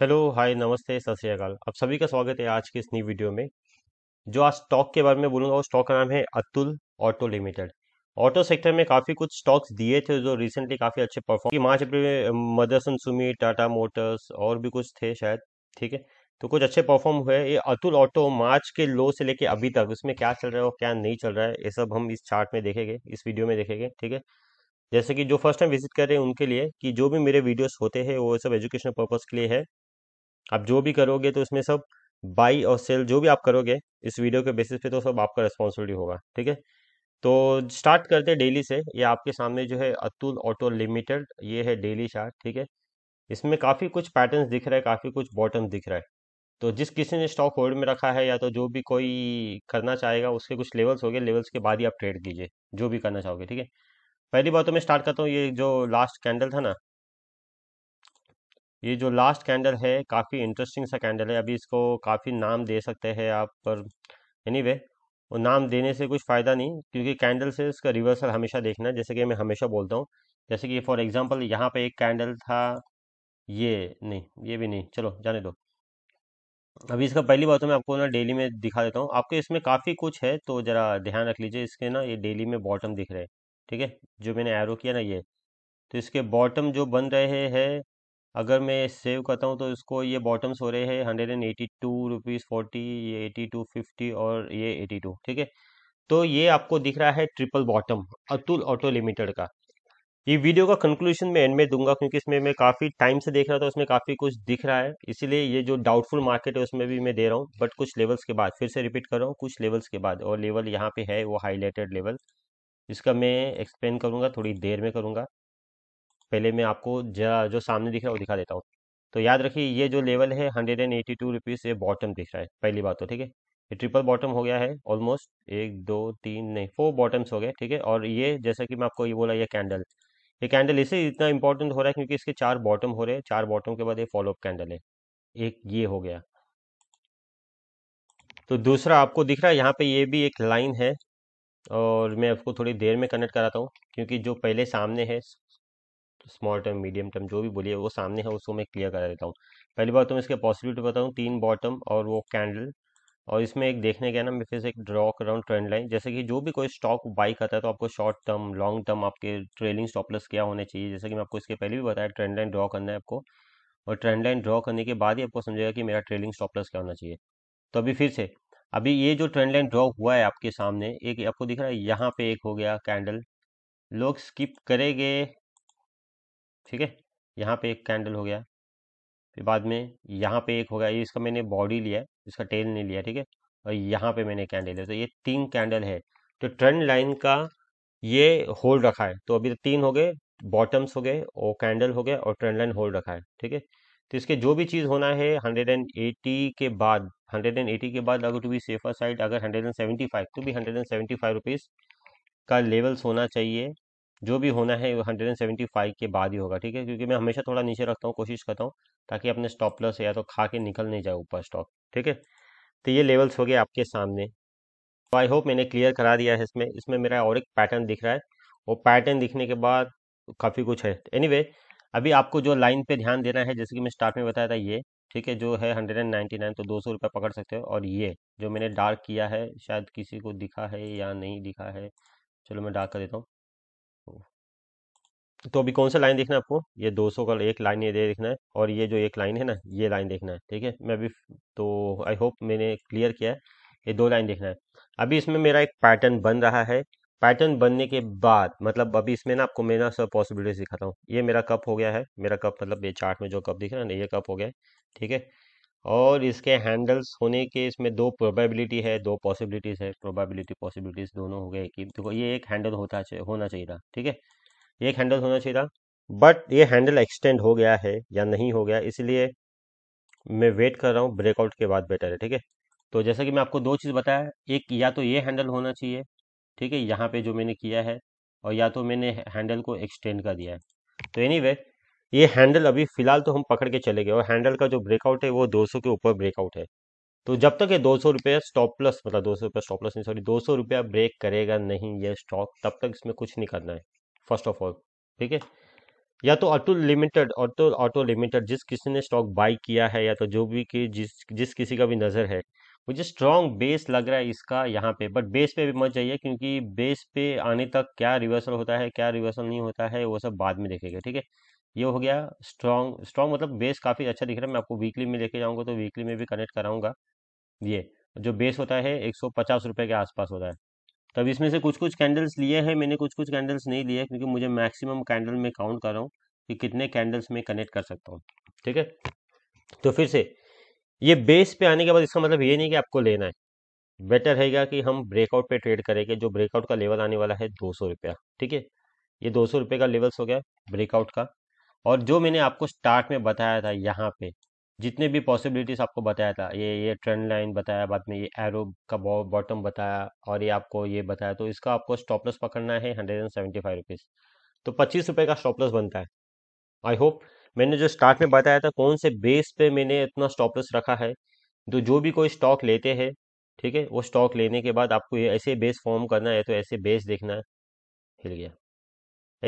hello hi नमस्ते सत श्रीकाल आप सभी का स्वागत है आज की इस नई वीडियो में जो आज स्टॉक के बारे में बोलूंगा वो स्टॉक का नाम है Atul auto limited auto sector में काफ़ी कुछ स्टॉक्स दिए थे जो रिसेंटली काफ़ी अच्छे परफॉर्म मार्च अप्रैल में मदरसन सुमी टाटा मोटर्स और भी कुछ थे शायद ठीक है तो कुछ अच्छे परफॉर्म हुए ये अतुल ऑटो मार्च के लो से लेके अभी तक उसमें क्या चल रहा है और क्या नहीं चल रहा है ये सब हम इस चार्ट में देखेंगे इस वीडियो में देखेंगे ठीक है जैसे कि जो फर्स्ट टाइम विजिट कर रहे हैं उनके लिए कि जो भी मेरे वीडियोस होते हैं वो सब एजुकेशनल पर्पस के लिए है आप जो भी करोगे तो उसमें सब बाई और सेल जो भी आप करोगे इस वीडियो के बेसिस पे तो सब आपका रिस्पॉन्सिबिलिटी होगा ठीक है तो स्टार्ट करते हैं डेली से ये आपके सामने जो है अतुल ऑटो लिमिटेड ये है डेली चार्ट ठीक है इसमें काफ़ी कुछ पैटर्न्स दिख रहा है काफ़ी कुछ बॉटम दिख रहा है तो जिस किसी ने स्टॉक होल्ड में रखा है या तो जो भी कोई करना चाहेगा उसके कुछ लेवल्स हो गए लेवल्स के बाद ही आप ट्रेड कीजिए जो भी करना चाहोगे ठीक है पहली बात तो मैं स्टार्ट करता हूँ ये जो लास्ट कैंडल था ना ये जो लास्ट कैंडल है काफ़ी इंटरेस्टिंग सा कैंडल है अभी इसको काफ़ी नाम दे सकते हैं आप पर एनी anyway, वो नाम देने से कुछ फ़ायदा नहीं क्योंकि कैंडल से इसका रिवर्सल हमेशा देखना है जैसे कि मैं हमेशा बोलता हूँ जैसे कि फॉर एग्जांपल यहाँ पे एक कैंडल था ये नहीं ये भी नहीं चलो जाने दो अभी इसका पहली बार तो मैं आपको ना डेली में दिखा देता हूँ आपके इसमें काफ़ी कुछ है तो ज़रा ध्यान रख लीजिए इसके ना ये डेली में बॉटम दिख रहे हैं ठीक है जो मैंने एरो किया ना ये तो इसके बॉटम जो बन रहे हैं अगर मैं सेव करता हूँ तो इसको ये बॉटम्स हो रहे हैं hundred and eighty two rupees forty ये एटी टू फिफ्टी और ये एटी टू ठीक है तो ये आपको दिख रहा है triple bottom Atul auto limited का ये वीडियो का कंक्लूजन मैं एंड में दूंगा क्योंकि इसमें मैं काफ़ी टाइम से देख रहा था उसमें काफ़ी कुछ दिख रहा है इसीलिए ये जो डाउटफुल मार्केट है उसमें भी मैं दे रहा हूँ बट कुछ लेवल्स के बाद फिर से रिपीट कर रहा हूँ कुछ लेवल्स के बाद और लेवल यहाँ पे है वो हाईलाइटेड लेवल इसका मैं एक्सप्लेन करूँगा थोड़ी देर में करूँगा पहले मैं आपको जो सामने दिख रहा है वो दिखा देता हूँ तो याद रखिए ये जो लेवल है hundred and eighty two rupees ये बॉटम दिख रहा है पहली बात तो ठीक है ये ट्रिपल बॉटम हो गया है ऑलमोस्ट एक दो तीन नहीं फोर बॉटम्स हो गए ठीक है और ये जैसा कि मैं आपको ये बोला ये कैंडल ये कैंडल इसे इतना इंपॉर्टेंट हो रहा है क्योंकि इसके चार बॉटम हो रहे हैं चार बॉटम के बाद ये फॉलोअप कैंडल है एक ये हो गया तो दूसरा आपको दिख रहा है यहाँ पे ये भी एक लाइन है और मैं आपको थोड़ी देर में कनेक्ट कराता हूँ क्योंकि जो पहले सामने है स्मॉल टर्म मीडियम टर्म जो भी बोलिए वो सामने है उसको मैं क्लियर करा देता हूँ पहली बार तो मैं इसके पॉसिबिलिटी बताऊँ तीन बॉटम और वो कैंडल और इसमें एक देखने गया ना मैं फिर से एक ड्रॉ कर रहा हूँ ट्रेंड लाइन जैसे कि जो भी कोई स्टॉक बाई करता है तो आपको शॉर्ट टर्म लॉन्ग टर्म आपके ट्रेलिंग स्टॉपलस क्या होने चाहिए जैसे कि मैं आपको इसके पहले भी बताया ट्रेंड लाइन ड्रॉ करना है आपको और ट्रेंड लाइन ड्रॉ करने के बाद ही आपको समझेगा कि मेरा ट्रेलिंग स्टॉपलस क्या होना चाहिए तो अभी फिर से अभी ये जो ट्रेंड लाइन ड्रॉ हुआ है आपके सामने एक आपको दिख रहा है यहाँ पे एक हो गया कैंडल लोग स्किप करेंगे ठीक है यहाँ पे एक कैंडल हो गया फिर बाद में यहाँ पे एक हो गया ये इसका मैंने बॉडी लिया इसका टेल नहीं लिया ठीक है और यहाँ पे मैंने कैंडल लिया तो ये तीन कैंडल है तो ट्रेंड लाइन का ये होल्ड रखा है तो अभी तो तीन हो गए बॉटम्स हो गए और कैंडल हो गया और ट्रेंड लाइन होल्ड रखा है ठीक है तो इसके जो भी चीज़ होना है 180 के बाद 180 के बाद अगर टू बी सेफर साइड अगर 175 तो भी 175 रुपीस का लेवल्स होना चाहिए जो भी होना है हंड्रेड एंड सेवेंटी फाइव के बाद ही होगा ठीक है क्योंकि मैं हमेशा थोड़ा नीचे रखता हूँ कोशिश करता हूँ ताकि अपने स्टॉप लॉस या तो खा के निकल नहीं जाए ऊपर स्टॉक ठीक है तो ये लेवल्स हो गए आपके सामने तो आई होप मैंने क्लियर करा दिया है इसमें इसमें मेरा और एक पैटर्न दिख रहा है वो पैटर्न दिखने के बाद काफ़ी कुछ है एनी anyway, अभी आपको जो लाइन पे ध्यान देना है जैसे कि मैं स्टार्ट में बताया था ये ठीक है जो है हंड्रेड एंड नाइन्टी नाइन तो दो सौ पकड़ सकते हो और ये जो मैंने डार्क किया है शायद किसी को दिखा है या नहीं दिखा है चलो मैं डार्क कर देता हूँ तो अभी कौन सा लाइन देखना है आपको ये 200 का एक लाइन ये दे देखना है और ये जो एक लाइन है ना ये लाइन देखना है ठीक है मैं अभी तो आई होप मैंने क्लियर किया है ये दो लाइन देखना है अभी इसमें मेरा एक पैटर्न बन रहा है पैटर्न बनने के बाद मतलब अभी इसमें ना आपको मेरा सब पॉसिबिलिटीज दिखाता हूँ ये मेरा कप हो गया है मेरा कप मतलब ये चार्ट में जो कप दिख रहा है ना ये कप हो गया है ठीक है और इसके हैंडल्स होने के इसमें दो प्रोबेबिलिटी है दो पॉसिबिलिटीज़ है प्रोबेबिलिटी पॉसिबिलिटीज़ दोनों हो गए कि देखो ये एक हैंडल होता चाहिए होना चाहिए था ठीक है ये एक हैंडल होना चाहिए था बट ये हैंडल एक्सटेंड हो गया है या नहीं हो गया इसलिए मैं वेट कर रहा हूँ ब्रेकआउट के बाद बेटर है ठीक है तो जैसा कि मैं आपको दो चीज़ बताया एक या तो ये हैंडल होना चाहिए ठीक है यहाँ पे जो मैंने किया है और या तो मैंने हैंडल को एक्सटेंड कर दिया है तो एनी anyway, ये हैंडल अभी फिलहाल तो हम पकड़ के चले गए और हैंडल का जो ब्रेकआउट है वो दो के ऊपर ब्रेकआउट है तो जब तक ये दो सौ रुपया स्टॉप प्लस मतलब दो सौ रुपया स्टॉप प्लस नहीं सॉरी दो सौ रुपया ब्रेक करेगा नहीं ये स्टॉक तब तक इसमें कुछ नहीं करना है फर्स्ट ऑफ ऑल ठीक है या तो auto limited auto auto limited जिस किसी ने स्टॉक बाई किया है या तो जो भी कि जिस जिस किसी का भी नज़र है मुझे स्ट्रॉन्ग बेस लग रहा है इसका यहाँ पे बट बेस पे भी मत जाइए क्योंकि बेस पे आने तक क्या रिवर्सल होता है क्या रिवर्सल नहीं होता है वो सब बाद में देखेगा ठीक है ये हो गया स्ट्रॉन्ग स्ट्रॉन्ग मतलब बेस काफ़ी अच्छा दिख रहा है मैं आपको वीकली में लेके जाऊँगा तो वीकली में भी कनेक्ट कराऊँगा ये जो बेस होता है एक सौ के आसपास होता है तब इसमें से कुछ कुछ कैंडल्स लिए हैं मैंने कुछ कुछ कैंडल्स नहीं लिए क्योंकि मुझे मैक्सिमम कैंडल में काउंट कर रहा हूँ कि कितने कैंडल्स में कनेक्ट कर सकता हूँ ठीक है तो फिर से ये बेस पे आने के बाद इसका मतलब ये नहीं कि आपको लेना है बेटर रहेगा कि हम ब्रेकआउट पे ट्रेड करेंगे जो ब्रेकआउट का लेवल आने वाला है दो सौ रुपया ठीक है ये दो सौ रुपये का लेवल्स हो गया ब्रेकआउट का और जो मैंने आपको स्टार्ट में बताया था यहाँ पे जितने भी पॉसिबिलिटीज़ आपको बताया था ये ये ट्रेंड लाइन बताया बाद में ये एरो का बॉटम बताया और ये आपको ये बताया तो इसका आपको स्टॉप लॉस पकड़ना है hundred and seventy five rupees तो पच्चीस रुपये का स्टॉप लॉस बनता है आई होप मैंने जो स्टार्ट में बताया था कौन से बेस पे मैंने इतना स्टॉप लॉस रखा है तो जो भी कोई स्टॉक लेते हैं ठीक है वो स्टॉक लेने के बाद आपको ये ऐसे बेस फॉर्म करना है तो ऐसे बेस देखना है हिल गया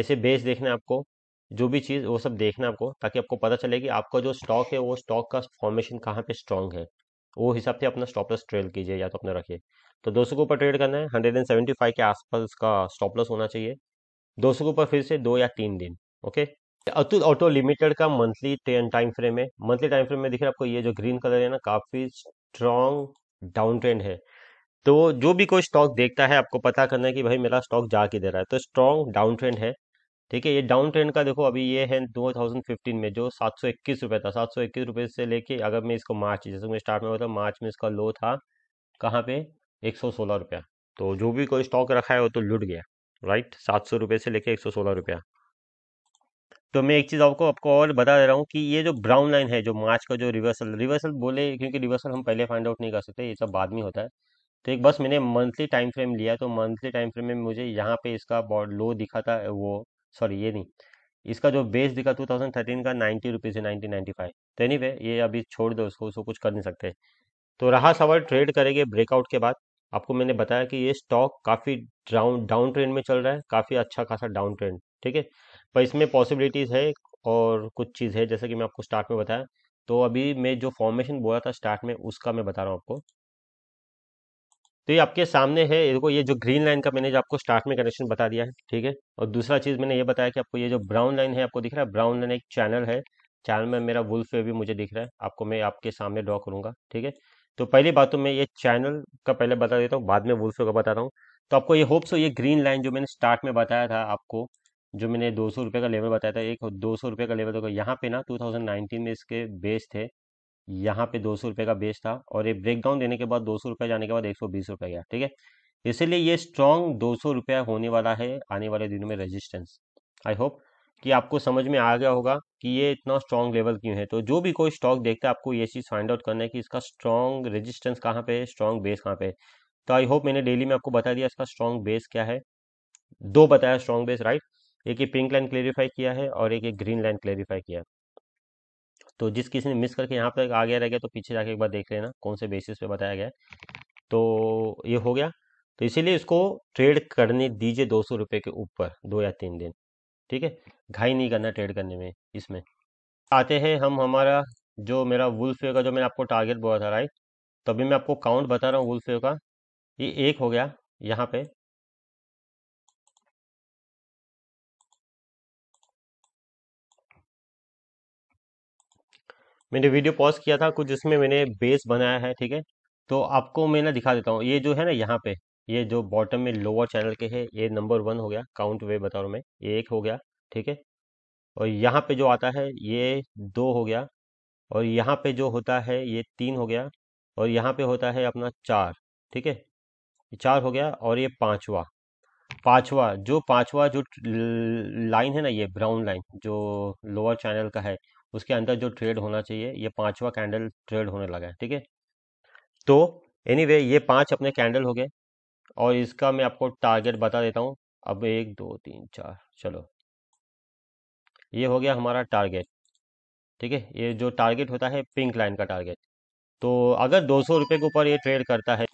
ऐसे बेस देखना है आपको जो भी चीज़ वो सब देखना आपको ताकि आपको पता चले कि आपका जो स्टॉक है वो स्टॉक का फॉर्मेशन कहाँ पे स्ट्रांग है वो हिसाब से अपना स्टॉप लॉस ट्रेड कीजिए या तो अपना रखिए तो दो के ऊपर ट्रेड करना है हंड्रेड एंड सेवेंटी फाइव के आसपास का स्टॉप लॉस होना चाहिए दो के ऊपर फिर से दो या तीन दिन ओके अतुल ऑटो लिमिटेड का मंथली टाइम फ्रेम है मंथली टाइम फ्रेम में दिख रहा है आपको ये जो ग्रीन कलर है ना काफी स्ट्रॉन्ग डाउन ट्रेंड है तो जो भी कोई स्टॉक देखता है आपको पता करना है कि भाई मेरा स्टॉक जा के दे रहा है तो स्ट्रॉन्ग डाउन ट्रेंड है ठीक है ये डाउन ट्रेंड का देखो अभी ये है 2015 में जो सात सौ इक्कीस रुपये था सात सौ इक्कीस रुपये से लेके अगर मैं इसको मार्च जैसे मैं स्टार्ट में बताऊँ मार्च में इसका लो था कहाँ पे एक सौ रुपया तो जो भी कोई स्टॉक रखा है वो तो लुट गया राइट सात सौ से लेके एक सौ सोलह रुपया तो मैं एक चीज़ आपको आपको और बता दे रहा हूँ कि ये जो ब्राउन लाइन है जो मार्च का जो रिवर्सल रिवर्सल बोले क्योंकि रिवर्सल हम पहले फाइंड आउट नहीं कर सकते ये सब बाद में होता है तो एक बस मैंने मंथली टाइम फ्रेम लिया तो मंथली टाइम फ्रेम में मुझे यहाँ पे इसका लो दिखा था वो सॉरी ये नहीं इसका जो बेस दिखा 2013 का नाइन्टी रुपीज़ है नाइनटीन नाइन्टी फाइव तो एनी वे ये अभी छोड़ दो उसको उसको कुछ कर नहीं सकते तो रहा सवाल ट्रेड करेंगे ब्रेकआउट के बाद आपको मैंने बताया कि ये स्टॉक काफ़ी डाउन डाउन ट्रेंड में चल रहा है काफ़ी अच्छा खासा डाउन ट्रेंड ठीक है पर इसमें पॉसिबिलिटीज़ है और कुछ चीज़ है जैसे कि मैं आपको स्टार्ट में बताया तो अभी मैं जो फॉर्मेशन बोला था स्टार्ट में उसका मैं बता रहा हूँ आपको तो ये आपके सामने है देखो ये जो ग्रीन लाइन का मैंने जो आपको स्टार्ट में कनेक्शन बता दिया है ठीक है और दूसरा चीज़ मैंने ये बताया कि आपको ये जो ब्राउन लाइन है आपको दिख रहा है ब्राउन लाइन एक चैनल है चैनल में मेरा वुल्फ वे भी मुझे दिख रहा है आपको मैं आपके सामने ड्रॉ करूंगा ठीक है तो पहली बात तो मैं ये चैनल का पहले बता देता हूँ बाद में वुल्फ का बताता हूँ तो आपको ये होप्स ये ग्रीन लाइन जो मैंने स्टार्ट में बताया था आपको जो मैंने दो सौ रुपये का लेवल बताया था एक दो सौ रुपये का लेवल देखो यहाँ पे ना नाइनटीन में इसके बेस थे यहाँ पे दो सौ रुपये का बेस था और ये ब्रेक डाउन देने के बाद दो सौ रुपये जाने के बाद एक सौ बीस रुपये गया ठीक है इसीलिए ये स्ट्रॉन्ग दो सौ रुपया होने वाला है आने वाले दिनों में रेजिस्टेंस आई होप कि आपको समझ में आ गया होगा कि ये इतना स्ट्रॉन्ग लेवल क्यों है तो जो भी कोई स्टॉक देखता है आपको ये चीज़ फाइंड आउट करना है कि इसका स्ट्रॉन्ग रेजिस्टेंस कहाँ पे है स्ट्रॉन्ग बेस कहाँ पे है तो आई होप मैंने डेली में आपको बता दिया इसका स्ट्रॉन्ग बेस क्या है दो बताया स्ट्रॉन्ग बेस राइट एक ये पिंक लाइन क्लेरिफाई किया है और एक ये ग्रीन लाइन क्लेरिफाई किया है तो जिस किसी ने मिस करके यहाँ पर आ गया रह गया तो पीछे जाके एक बार देख लेना कौन से बेसिस पे बताया गया तो ये हो गया तो इसीलिए इसको ट्रेड करने दीजिए दो सौ रुपये के ऊपर दो या तीन दिन ठीक है घाई नहीं करना ट्रेड करने में इसमें आते हैं हम हमारा जो मेरा वुल्फे का जो मैंने आपको टारगेट बोला था राइट तभी मैं आपको काउंट बता रहा हूँ वुल्फे का ये एक हो गया यहाँ पे मैंने वीडियो पॉज किया था कुछ इसमें मैंने बेस बनाया है ठीक है तो आपको मैं ना दिखा देता हूँ ये जो है ना यहाँ पे ये जो बॉटम में लोअर चैनल के है ये नंबर वन हो गया काउंट वे बता रहा हूँ मैं ये एक हो गया ठीक है और यहाँ पे जो आता है ये दो हो गया और यहाँ पे जो होता है ये तीन हो गया और यहाँ पे होता है अपना चार ठीक है चार हो गया और ये पांचवा पांचवा जो पांचवा जो लाइन है ना ये ब्राउन लाइन जो लोअर चैनल का है उसके अंदर जो ट्रेड होना चाहिए ये पांचवा कैंडल ट्रेड होने लगा है ठीक है तो एनीवे anyway, ये पांच अपने कैंडल हो गए और इसका मैं आपको टारगेट बता देता हूँ अब एक दो तीन चार चलो ये हो गया हमारा टारगेट ठीक है ये जो टारगेट होता है पिंक लाइन का टारगेट तो अगर दो सौ के ऊपर ये ट्रेड करता है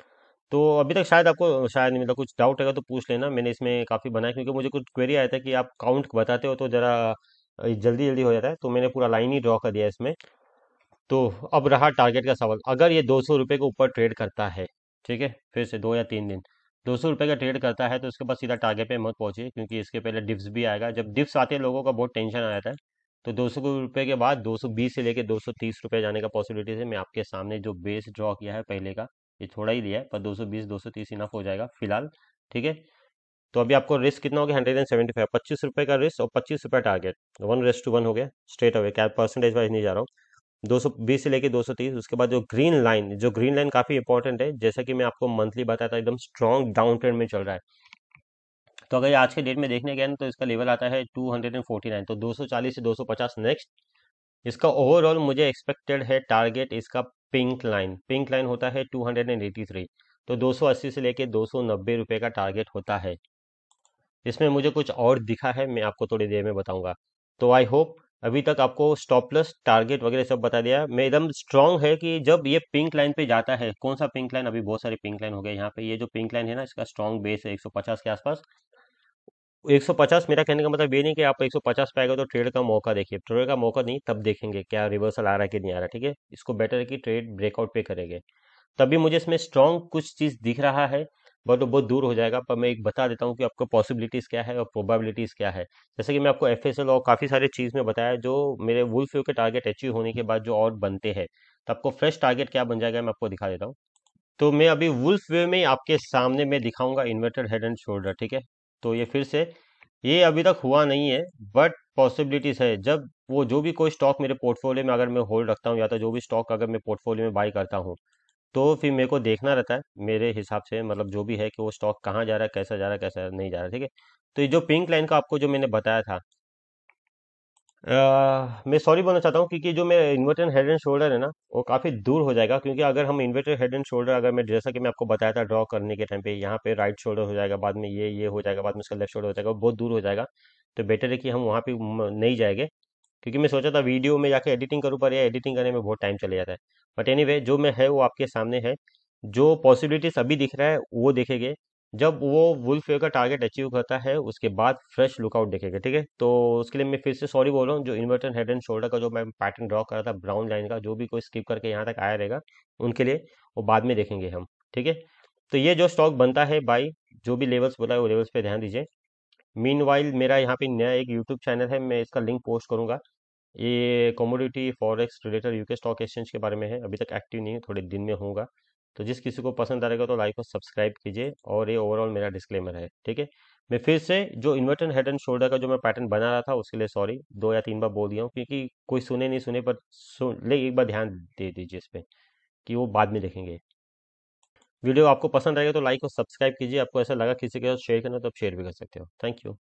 तो अभी तक शायद आपको शायद मतलब कुछ डाउट है तो पूछ लेना मैंने इसमें काफ़ी बनाया क्योंकि मुझे कुछ क्वेरी आया था कि आप काउंट बताते हो तो ज़रा जल्दी जल्दी हो जाता है तो मैंने पूरा लाइन ही ड्रॉ कर दिया इसमें तो अब रहा टारगेट का सवाल अगर ये दो सौ रुपये के ऊपर ट्रेड करता है ठीक है फिर से दो या तीन दिन दो सौ रुपये का ट्रेड करता है तो उसके पास सीधा टारगेट पे मत पहुंचे क्योंकि इसके पहले डिप्स भी आएगा जब डिप्स आते हैं लोगों का बहुत टेंशन आ जाता है तो दो सौ रुपये के बाद दो सौ बीस से लेकर दो सौ तीस जाने का पॉसिबिलिटी है मैं आपके सामने जो बेस ड्रॉ किया है पहले का ये थोड़ा ही लिया है पर दो सौ बीस दो सौ तीस इनफ हो जाएगा फिलहाल ठीक है तो अभी आपको रिस्क कितना हो गया हंड्रेड एंड सेवेंटी फाइव पच्चीस रुपये का रिस्क और पच्चीस रुपये टारगेट वन रेस टू वन हो गया स्ट्रेट अवे क्या परसेंटेज वाइज नहीं जा रहा हूँ दो सौ बीस से लेके दो सौ तीस उसके बाद जो ग्रीन लाइन जो ग्रीन लाइन काफ़ी इंपॉर्टेंट है जैसा कि मैं आपको मंथली बताया था एकदम स्ट्रॉन्ग डाउन ट्रेंड में चल रहा है तो अगर आज के डेट में देखने गए ना तो इसका लेवल आता है two hundred and forty nine तो दो सौ चालीस से दो सौ पचास नेक्स्ट इसका ओवरऑल मुझे एक्सपेक्टेड है टारगेट इसका पिंक लाइन पिंक लाइन होता है two hundred and eighty three तो दो सौ अस्सी से लेके दो सौ नब्बे रुपये का टारगेट होता है इसमें मुझे कुछ और दिखा है मैं आपको थोड़ी देर में बताऊंगा तो आई होप अभी तक आपको स्टॉपलेस टारगेट वगैरह सब बता दिया मैं एकदम स्ट्रांग है कि जब ये पिंक लाइन पे जाता है कौन सा पिंक लाइन अभी बहुत सारे पिंक लाइन हो गए यहाँ पे ये जो पिंक लाइन है ना इसका स्ट्रांग बेस है 150 के आसपास 150 मेरा कहने का मतलब ये नहीं कि आप 150 पे आएगा तो ट्रेड का मौका देखिए ट्रेड का मौका नहीं तब देखेंगे क्या रिवर्सल आ रहा है कि नहीं आ रहा ठीक है इसको बेटर है कि ट्रेड ब्रेकआउट पे करेंगे तभी मुझे इसमें स्ट्रांग कुछ चीज़ दिख रहा है वो तो बहुत दूर हो जाएगा पर मैं एक बता देता हूँ कि आपको पॉसिबिलिटीज़ क्या है और प्रोबेबिलिटीज़ क्या है जैसे कि मैं आपको एफ एस एल और काफ़ी सारे चीज़ में बताया जो मेरे वुल्फ फ्यू के टारगेट अचीव होने के बाद जो और बनते हैं तो आपको फ्रेश टारगेट क्या बन जाएगा मैं आपको दिखा देता हूँ तो मैं अभी वुल्फ वे में आपके सामने मैं दिखाऊंगा इन्वर्टेड हेड एंड शोल्डर ठीक है तो ये फिर से ये अभी तक हुआ नहीं है बट पॉसिबिलिटीज़ है जब वो जो भी कोई स्टॉक मेरे पोर्टफोलियो में अगर मैं होल्ड रखता हूँ या तो जो भी स्टॉक अगर मैं पोर्टफोलियो में बाई करता हूँ तो फिर मेरे को देखना रहता है मेरे हिसाब से मतलब जो भी है कि वो स्टॉक कहाँ जा रहा है कैसा जा रहा है कैसा नहीं जा रहा है ठीक है तो ये जो पिंक लाइन का आपको जो मैंने बताया था आ, मैं सॉरी बोलना चाहता हूँ क्योंकि जो मेरा इन्वर्टर हेड एंड शोल्डर है ना वो काफ़ी दूर हो जाएगा क्योंकि अगर हम इन्वर्टर हेड एंड शोल्डर अगर मैं जैसा कि मैं आपको बताया था ड्रॉ करने के टाइम पे यहाँ पे राइट शोल्डर हो जाएगा बाद में ये ये हो जाएगा बाद में उसका लेफ्ट शोल्डर हो जाएगा बहुत दूर हो जाएगा तो बेटर है कि हम वहाँ पे नहीं जाएंगे क्योंकि मैं सोचा था वीडियो में जाके एडिटिंग करूँ पर या एडिटिंग करने में बहुत टाइम चले जाता है बट एनी जो मैं है वो आपके सामने है जो पॉसिबिलिटीज अभी दिख रहा है वो देखेंगे जब वो वुल्फ का टारगेट अचीव करता है उसके बाद फ्रेश लुकआउट देखेगा ठीक है तो उसके लिए मैं फिर से सॉरी बोल रहा हूँ जो इन्वर्टर हेड एंड शोल्डर का जो मैं पैटर्न ड्रॉ कर रहा था ब्राउन लाइन का जो भी कोई स्किप करके यहाँ तक आया रहेगा उनके लिए वो बाद में देखेंगे हम ठीक है तो ये जो स्टॉक बनता है बाई जो भी लेवल्स बोला है वो लेवल्स पर ध्यान दीजिए मीन मेरा यहाँ पे नया एक यूट्यूब चैनल है मैं इसका लिंक पोस्ट करूँगा ये commodity forex related UK stock exchange के बारे में है अभी तक एक्टिव नहीं है थोड़े दिन में होगा तो जिस किसी को पसंद आएगा तो लाइक और सब्सक्राइब कीजिए और ये ओवरऑल मेरा डिस्क्लेमर है ठीक है मैं फिर से जो इन्वर्टन हेड एंड शोल्डर का जो मैं पैटर्न बना रहा था उसके लिए सॉरी दो या तीन बार बोल दिया हूँ क्योंकि कोई सुने नहीं सुने पर सुन ले एक बार ध्यान दे दीजिए इस पर कि वो बाद में देखेंगे वीडियो आपको पसंद आएगा तो लाइक और सब्सक्राइब कीजिए आपको ऐसा लगा किसी के साथ शेयर करना तो आप शेयर भी कर सकते हो थैंक यू